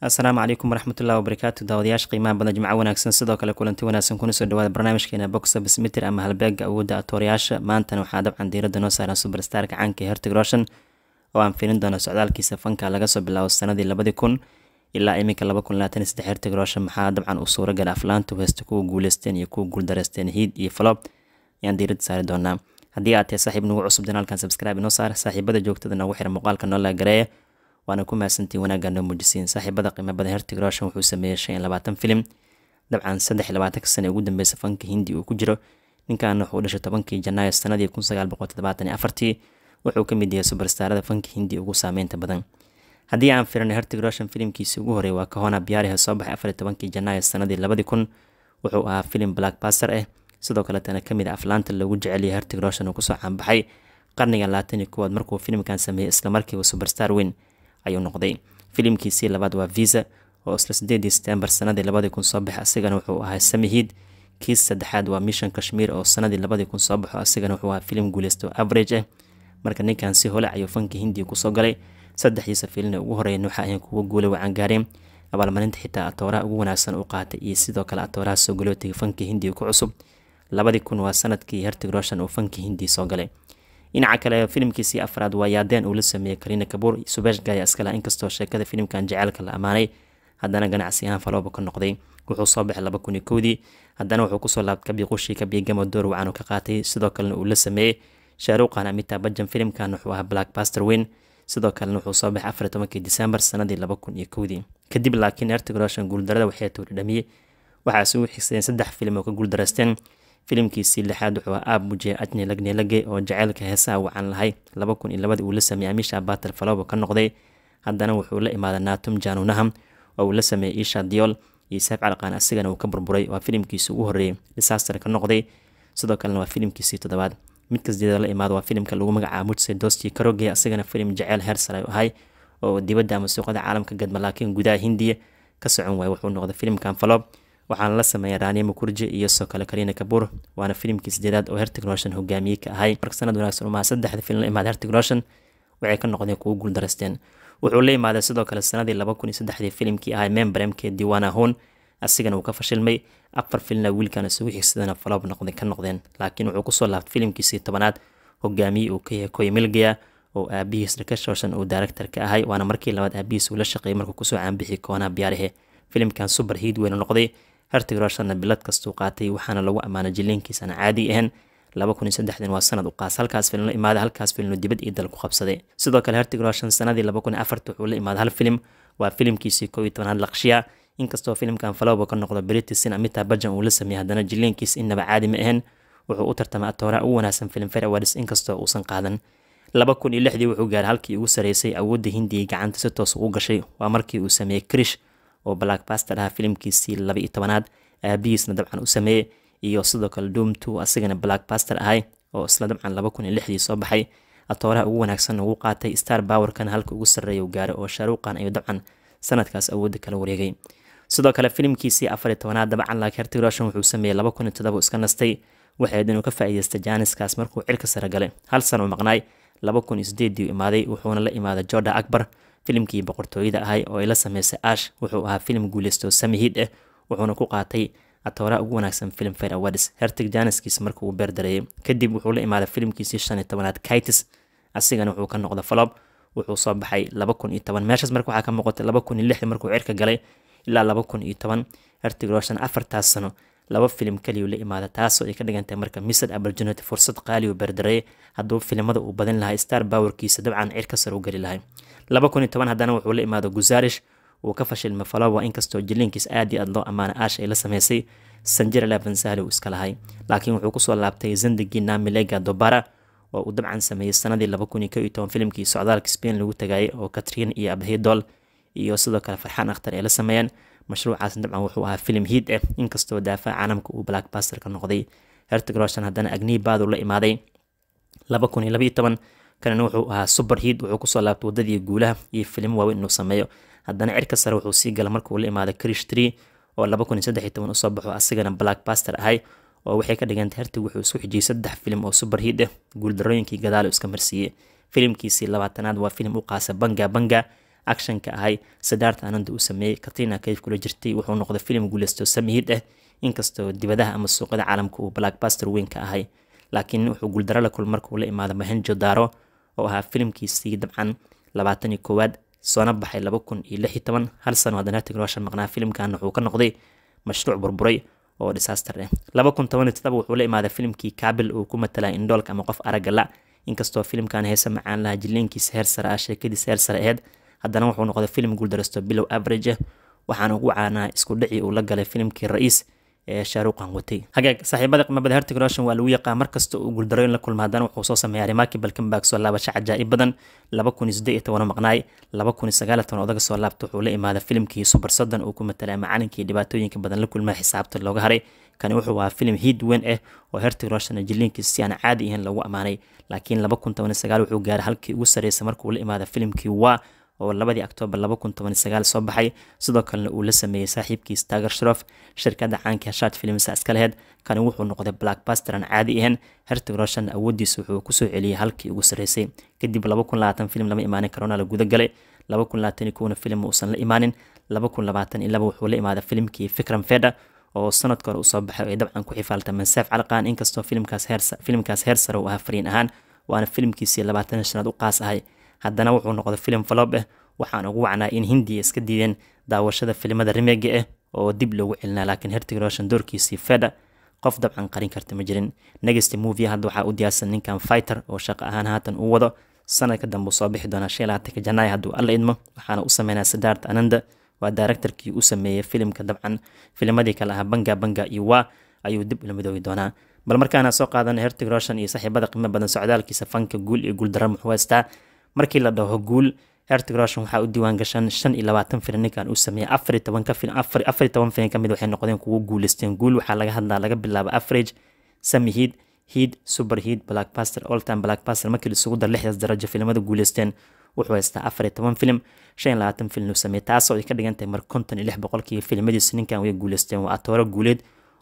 asalaamu calaykum waraxmatullahi wabarakaatu daawadayaasha qiimaha badan jimco wanaagsan sidoo kale kulanti wanaagsan kuna soo dhawaada barnaamijkeena boxa bismitir ama halbeega awoodda atoorayaasha maantana waxaa dabcan diiradda noo saaran subarstarka caanka hertig roshan oo aan fiilin doono socdaalkiisa fanka laga soo bilaabo sanadii labadii kun ilaa iminka laba kun labaatan iyo saddex hertig roshan maxaa dabcan uu suuragal aflaanta u kuwa guuleysteen iyo kuwa guuldareysteen hiid iyo falo ayaan diiradda saari doonaa haddii aad tahay saaxiib nagu cusub janaalkan sabscribe inoo saar saaxiibada joogtada noogu muuqaalka noo laga gareeya waana ku mahadsantiin wanaagga noo muujisiin saaxiibada qiimo badan hertig roshan wuxuu sameeyey shan iyo labaatan filim dabcan saddex iyo labaatanka sane ugu dambeysa fanka hindi uu ku jiro ninkan wuxuu dhashay tobankii janaayo sanadii kun sagaal boqol toddobaatan iyo afartii wuxuu ka mid yahay subarstarada fanka hindi ugu saameynta badan haddii aan firino hertig roshan filimkiisii ugu horey waa kahona biyaariha soo baxay afar iyo tobankii janaayo sanadii labadii kun wuxuu ahaa filim black baster ah eh. sidoo kaletana kamid a ah aflaanta loogu jeceliyay hertig roshan uu kusoo caanbaxay qarniga labaatan iyo koowaad markuu filimkan sameeyey islamarkiiba subarstar weyn ayuu noqday filimkiisii labaad waa visa oo isla sideedii setembar sanadii labadii kun soo bax asigana wuxuu ahaa samihiid kii saddexaad waa mission kashmiir oo sanadii labadii kun soo baxo asigana wuxuu ahaa filim guuleysto average ah marka ninkan si holac ayuu fanka hindiya kusoo galay saddexdii safiilina ugu horeeyan waxa ahayn kuwa guulay wacangaareen abaalmarinta xitaa atooraha ugu wanaagsan uu qaatay iyo sidoo kale atooraha soo galootiga fanka hindiya ku cusub labadii kun waa sanadkii hertig roshan uu fanka hindiya soo galay dhinaca kale filimkiisii afraad waa yaadeen uu la sameeyey karina kabuur subaashka ayaa iskale inkastoo sheekada filimkan jaceylka la ammaanay haddana ganacsi ahaan falooba ka noqday wuxuu soo baxay laba kun iyo kowdii haddana wuxuu kusoo laabtay qushii kabigamo door wacan ka qaatay sidoo kalena uu la sameeyey shaaruuqan amita bajan filimkan wuxuu ahaa blackbaster weyn sidoo kalena wuxuu soo baxay afar tobankii disembar sanadii laba kun iyo kowdii kadib laakiin ertigroshan guuldarada waxay towdhadhamiyey waxaa isugu xigsadeen saddex filim oo ka guuldareysteen filimkiisii lixaad wuxuu ahaa aab muje ajne oo jaceylka heesaha wacan lahay laba kun iyo labada uu la sameeyey amiisha batel falobo ka noqday haddana wuxuu la imaaday naatum jaanunaham oo uu la sameeyey iisha diyool iyo saaf calqaan asigana uu ka burburay waa filimkiisii ugu horreeyey disaster ka noqday sidoo kalena waa filimkiisii toddobaad midkasteeda la imaado waa filimka lagu magacaaba dosti karoge asigana filim jaceyl heersaray ahay oo dibadda ama suuqada caalamka gadma laakiin gudaha hindiya ka socon waaya wuxuu noqday filimkan falob waxaana la sameeyay raaniye makurje iyo sokale kaliina kabuur waana filimkii sideedaad oo hertig roshan hogaamiye ka ahay marka sanad wanaagsan umaha saddexda filim la imaada hertig roshan waxay ka noqdeen kuwo guuldareysteen wuxuu la imaaday sidoo kale sanadii laba kun iyo saddexdii filimkii ahaa membremkee diiwaan ahoon asigana uu ka fashilmay afar filina wiilkana isugu xigsadana faloob noqda ka noqdeen laakiin wuxuu kusoo laabtay filimkiisii tobanaad hogaamiye uu ka yahay koy milgaya oo aabihiis rakashoshan uu daaractar ka ahay waana markii labaad aabihiis uu la shaqeeyay markuu kusoo caanbixi koonaha biyaarihe filimkan subar hiid weynu noqday hartig rashadna bilad kastuu qaatay waxaana lagu ammaanay jiliinkiis aan caadi ahayn waa sanad u qaas halkaas filim imaada halkaas filimnu dibad iyo dal ku qabsaday sidoo kale hartig roshan sanadii wuxuu la imaada hal filim waa filimkiisii kooiyo tobanaad laqshiya inkastoo filimkan falowba ka noqdo britisin amita bajan uu la sameeyay haddana jiliinkiis innaba caadi ma ahayn wuxuu u tartamay atooraa u wanaagsan filimfer awaris inkastoo uusan qaadan wuxuu gaaray halkii ugu sareysay awoodda hindiya gacanta si toos ugu gashay waa markii uu sameeyey krish oo blackbaster ah filimkiisii laba iyo tobanaad aabihiisna dabcan u sameeyey iyo sidoo kale doom two asigana blackbaster ahay oo isla dabcan laba kun iyo lixdii soo baxay atooraha ugu wanaagsan ugu qaatay star powerkana halka ugu sarreeya u gaaray oo shaaruuqan ayuu dabcan sanadkaas awoodda kala wareegay sidoo kale filimkiisii afar iyo tobanaad dabcan lakerti rushon wuxuu sameeyey laba kun iyo toddoba iska nastay waxay aad ka faa'iidaystay jaaniskaas markuu cirka sare galay hal san maqnaay laba kun iyo sideedii u imaaday wuxuuna la imaaday jorda akbar filimkii boqortooyada ahay oo ay la sameysay ash wuxuu ahaa filim guuleystoo samihiid ah eh, wuxuuna ku qaatay atooraa ugu wanaagsan film fair awards hertig janiskiis marka uu beerdareeyay kadib wuxuu la imaaday filimkiisii shan iyo tobanaad kitis asigana wuxuu ka noqday folob wuxuu soo baxay laba kun iyo toban meeshaas marka waxaa ka muuqatay laba kun iyo lixdii markuu cirka galay ilaa laba kun iyo toban hertig rooshan afartaas sano laba filim kaliyu la imaada taasoo ay ka dhigantay marka misr abaljonati fursad qaaliyu berdareeye hadduu filimada uu badin lahaa star bowerkiisa dabcan ciir ka sar u geli lahay haddana wuxuu la imaado guzaarish uu ka fashilmay falowa inkastoo jiliinkiis aad i aad loo ammaana aash ay la samaysay sanjir laban uu iska lahay laakiin wuxuu kusoo laabtay zandagii naamilega dobara oo uu dabcan sameeyey sanadii filimkii socdaalka spain lagu tagaayay oo katriin iyo abhidol iyo sidoo kale farxaan akhtar ay la sameeyeen mashruucaasna dabcan ah wuxuu ahaa filim hiid ah eh, inkastoo daafaca caalamka uu blackbasterka noqday hertig roshan haddana agniy baadu la imaaday kanina wuxuu ahaa super hiid wuxuu kusoo laabtay wadadii guulaha iyo filimo waaweyn inuu sameeyo haddana cirka sare wuxuu sii gala markuu la imaaday krish tree oo usoo baxo asigana blackbaster ahay oo waxay ka dhiganta hertig wuxuu isku xijiyey saddex filim oo super hiid ah eh, guuldarooyinkii gadaalo iska marsiiyey filimkiisii labaatanaad waa filim u qaasa banga banga acshanka ahay sadaarta ananda uu sameeyey katrina kayf kula jirtay wuxuu noqday filim guuleysto samihid ah inkastoo dibadaha ama suuqyada caalamka uu blackbaster weyn ahay laakiin wuxuu guuldaro la kul markuu la imaado mahenjo daro oo ahaa filimkiisii dabcan labaatan koowaad soona baxay laba kun iyo lix iyo toban hal sano hadanaatig nooshan maqnaa filimkana wuxuu ka noqday mashruuc burburay oo disaster ah laba kun toban iyo todoba wuxuu la imaaday filimkii kaabil uu ku matalaa indhoolka ama qof aragala inkastoo filimkan heese macaan lahaa jiliinkiisa heer sare ah sheekadiisa heer sare aheyd haddana wuxuu noqday filim guuldareysto bilow average waxaana ugu caanaa isku dhici uu la galay filimkii ra-iis ee shaaruqan watay hagaag saaxiibada qimabada hertig roshan waa lagu yaqaan markasta uu guuldarooyin la kulma haddana wuxuu soo sameeyay arrimaakii balkanbaag soo laabasho cajaa'ib badan laba kun iyo iyo toban maqnaay laba kun sagaal toban odaga soo laabta wuxuu la imaaday filimkii super sodon uu ku matalay macalinkii dhibaatooyinka badan la kulmaa xisaabta looga haray kani wuxuu ahaa filim hiid weyn ah oo hertig roshan jiliinkiisa si aan caadi ahayn loogu ammaanay laakiin laba kun toban sagaal wuxuu gaaray halkii ugu sarreysay markuu la imaaday filimkii waa oo labadii oktoobar soo baxay sidoo kalena uu la sameeyey saaxiibkiis taager shrof shirkadda caanka heshaad filimsa iska kani wuxuu noqday blackbaster caadi ahayn hertig roshan awoodiisa wuxuu kusoo celiyey halkii ugu sarreysay kadib filim lama imaanin karona la guda galay na filim uusan la imaanin wuxuu la imaada filimkii fikran fedha oo sanadka hore usoo baxay ay dabcan ku xifaaltameen seef caliqaan inkastoo filimkaas heer sare u ahaa fariin ahaan waana filimkiisii labaatan shanaad u qaas ahay haddana wuxuu noqday filim falob ah eh, waxaan ugu wacnaa in hindiya iska diideen daawashada filimada rimega ah eh, oo dib loogu celinaa laakiin hertig roshan doorkiisii feda qof dabcan qarin karta ma jirin negesti movia hadda waxaa u diyaarsan ninkan fighter oo shaqo ahaan haatan u wado sanadka dambe soo bixi doonaa shan labaatanka hadduu alla idmo waxaana u sameynaa sidaart ananda waa directorkii u sameeyey filimka dabcan filimadii kale ahaa banga banga iyo waa ayuu dib ula midoogi doonaa bal markaana soo qaadana hertig roshan iyo saaxiibada qiimo badan socdaalkiisa fanka guul iyo guuldarra muxuu haystaa markii la dhaho guul hertig rushon waxaa u diiwaan gashan shan iyo labaatan film uu sameeyay afar toban ka film afar toban film kamid waxay noqdeen kuwo guuleysteen guul waxaa laga hadlaa laga bilaabo average sami heat heat super heat black pastor all time black pastor markii isugu dar lixdaas darajo filimada guuleysteen wuxuu haystaa afar iyo toban film shan iyo labaatan film uu sameeyay taasoo ay ka dhigan mar konton iyo lix boqolkii filmadiisa ninkan way guuleysteen waa atooro guuleed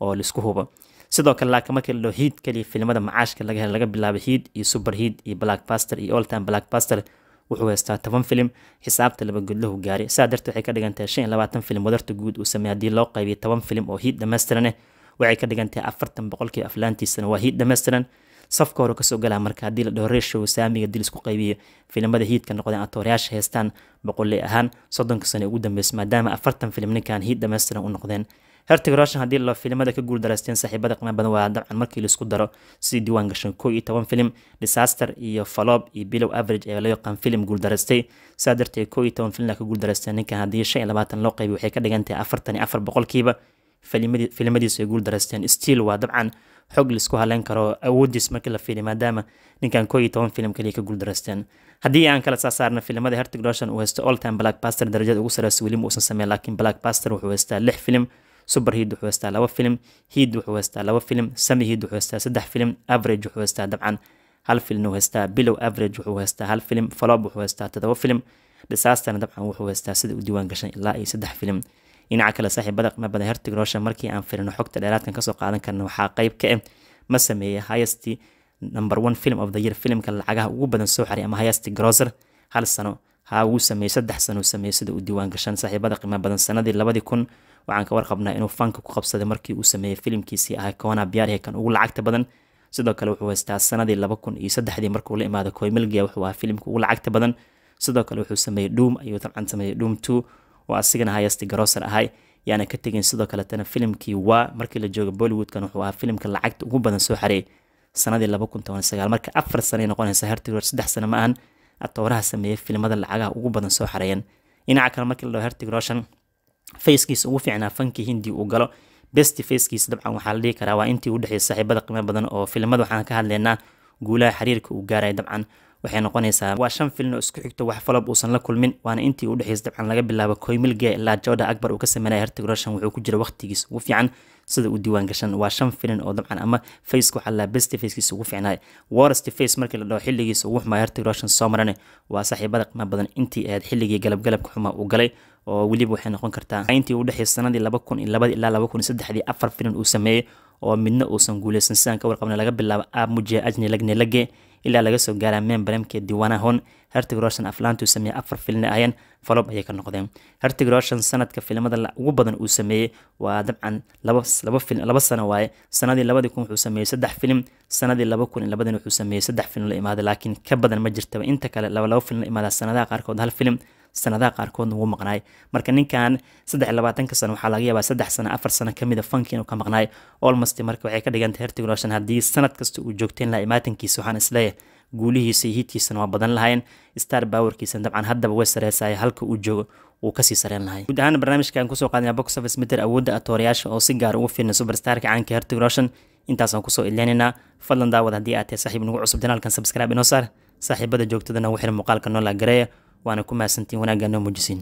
oo laisku hubo sidoo kale laakiin marka la hiid kaliya filimada macaashka laga helay laga bilaabo hiid iyo super hiid iyo blackbuster iyo alltime blackbuster wuxuu haystaa toban filim xisaabta laba gudlahu gaaray saa darteed waxay ka dhigan shan iyo labaatan filim wadarta guud uu sameeyey haddii loo qaybiyo toban filim oo hiid dhamaystiran eh. waxay ka dhigan afartan boqolkiiba aflaantiisana waa hiid dhamaystiran safka hore kasoo galaa marka haddii la dhaho reeshow saamiga dil isku qaybiyo filimada hiidka noqdeen atoorayaasha heystaan boqolli ahaan soddonka sano ugu dambeysa maadaama afartan filim ninkan hiid dhamaystiran u noqdeen hertig rashan haddii la filimada ka guuldaraysteen saaxiibada qiimaha waa dabcan markii laisku daro sidii diiwaan gashan koo iyo toban filim disaster iyo faloob iyo bilow average ee la yaqaan filim guuldaraystay saa darteed koo iyo toban filim ka guuldaraysteen ninkan haddii shan iyo labaatan loo qaybiy waxay ka dhigan afartan iyo afar boqolkiiba filimadiisu ay guuldaraysteen stiil waa dabcan xog laisku haleyn karo awoodiis markii la fiiliy maadaama ninkan koo iyo toban filim kaliya ka guuldaraysteen haddii aan kala saasaarna filimada hertig roshan uu haysto all time black baster darajada ugu sareysa weli ma uusan sameyn laakiin black baster wuxuu haystaa lix filim suber hiid wuxuu haystaa laba filim hiid wuxuu haystaa laba filim sami hiid wuxuu haystaa saddex filim average wuxuu haystaa dabcan hal filin uu bilow average wuxuu haystaa hal filim falob wuxuu haystaa toddoba filim disaastana dabcan wuxuu haystaa sida u diiwaan gashan ilaa iyo saddex filim dhinaca kale saaxiib badaq hertig roosha markii aan firino xogta dheeraadkan kasoo qaadan karna waxaa qayb ka ah ma sameeyay hayasti number one film of the year filimka lacagaha ugu badan soo xaray ama hayasti grosser hal sano ha wuu sameeyey saddex sano sameeyey sida u diiwaan gashan saaxiibada qiimo badan sanadii labadii kun waxaan ka warqabnaa inuu fanka ku qabsaday markii uu sameeyey filimkiisii ahaa kona biarhekan ugu lacagta badan sidoo kale wuxuu haystaa sanadii laba kun iyo saddexdii markuu la imaado koymilgia wuxuu ahaa filimka ugu lacagta badan sidoo kale wuxuu sameeyey dhuum ayuu dabcan sameeyey dhuum two oo asigana hayasti garooser ahay yaana ka tegin sidoo kaletana filimkii waa markii la jooga bollywoodkan wuxuu ahaa filimka lacagta ugu badan soo xareey sanadii laba kun toban sagaal marka afar sanay noqonaysa hertigor saddex sano ma ahan atooraha sameeyey filimada lacagaha ugu badan soo xareeyan dhinaca kale markii la hertig roshan fayskiisa ugu fiicnaa fanki hindi uu galo besti fayskiisa dabcan waxaa la dhihi karaa waa intii udhexeysay saaxiibada qiimo badan oo filimada waxaan ka hadlaynaa guulaha xiriirka uu gaaray dabcan waxay noqonaysaa waa shan filin isku xigto wax falob uusan la kulmin waana intii u dabcan laga bilaabo koymilge ilaa jooda akbar uu ka sameynaya hertig rashan wuxuu ku jira waqtigiis ugu fiican sida uu diiwaan waa shan filin oo dabcan ama faceka waxaa la besti facekiisa ugu fiicnaay warest face markii la dhaho xilligiisa ugu xumaa hertig rashan soo marane waa saaxiibada qiimo badan intii aad xilligii galabgalabka xuma uu galay oo weliba waxay noqon kartaa intii u dhexeysay sanadii laba kun iyo labada ilaa laba kun iyo saddexdii afar filan uu sameeyey oo midna uusan guuleysan sidaan ka warqabna laga bilaabo aab mujia ajni lagne lage ilaa laga soo gaaraa meen baremkee diiwaana hon hertig roshan aflaanta uu sameeyey afar filina ahayeen falob ayay ka noqdeen hertig roshan sanadka filimada ugu badan uu sameeyey waa dabcan laba sano waaye sanadii labadii kun wuxuu sameeyey saddex filim sanadii laba kun iyo labadana wuxuu sameeyey saddex filim la imaaday laakiin ka badan ma jirtaba inta kale laba laba filim la imaadaa sanadaha qaarkood hal filim sanadaha qaarkoodna wuu maqnaay marka ninkan saddex labaatanka sano waxaa laga yaabaa saddex sano afar sano kamida ah fanki inuu ka maqnaay olmast marka waxay ka dhigantay hertig haddii sanad kasta uu joogteen la imaatankiisa waxaan isleeyahay guulihiisa iyo hiidkiisana waa badan lahayn star powerkiisana dabcan haddaba way sareysaya halka uu joogo uu kasii sareen lahay guud ahaan barnaamijkan kusoo qaadana box office meter awoodda atoorayaasha oo si gaar ah ugu fiirna superstarka caanka hertig noshan intaasaan kusoo idleynaynaa fadlan daawad haddii aad tahay saaxiib nagu cusub janaalkan sabscribe inoo saar saaxiibada joogtadana waxir muuqaalka noola gareeya waana ku mahadsantiin wanaaggaa noo muujisiin